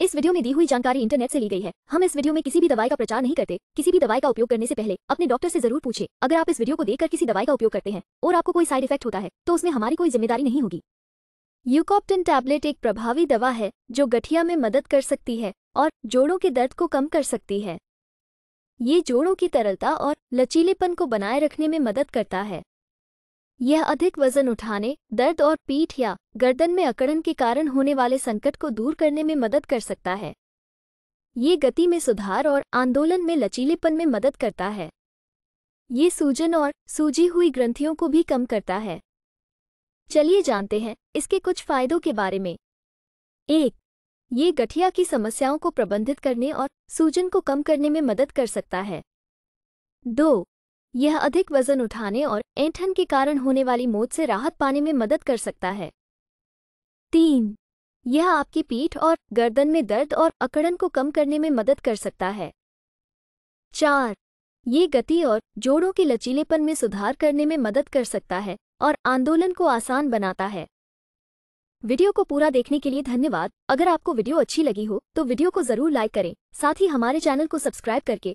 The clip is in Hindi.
इस वीडियो में दी हुई जानकारी इंटरनेट से ली गई है हम इस वीडियो में किसी भी दवाई का प्रचार नहीं करते किसी भी दवाई का उपयोग करने से पहले अपने डॉक्टर से जरूर पूछे अगर आप इस वीडियो को देखकर किसी दवाई का उपयोग करते हैं और आपको कोई साइड इफेक्ट होता है तो उसमें हमारी कोई जिम्मेदारी नहीं होगी यूकॉप्टन टैबलेट एक प्रभावी दवा है जो गठिया में मदद कर सकती है और जोड़ों के दर्द को कम कर सकती है ये जोड़ों की तरलता और लचीलेपन को बनाए रखने में मदद करता है यह अधिक वजन उठाने दर्द और पीठ या गर्दन में अकड़न के कारण होने वाले संकट को दूर करने में मदद कर सकता है ये गति में सुधार और आंदोलन में लचीलेपन में मदद करता है ये सूजन और सूजी हुई ग्रंथियों को भी कम करता है चलिए जानते हैं इसके कुछ फायदों के बारे में एक ये गठिया की समस्याओं को प्रबंधित करने और सूजन को कम करने में मदद कर सकता है दो यह अधिक वजन उठाने और ऐंठन के कारण होने वाली मौत से राहत पाने में मदद कर सकता है तीन यह आपकी पीठ और गर्दन में दर्द और अकड़न को कम करने में मदद कर सकता है चार ये गति और जोड़ों के लचीलेपन में सुधार करने में मदद कर सकता है और आंदोलन को आसान बनाता है वीडियो को पूरा देखने के लिए धन्यवाद अगर आपको वीडियो अच्छी लगी हो तो वीडियो को जरूर लाइक करें साथ ही हमारे चैनल को सब्सक्राइब करके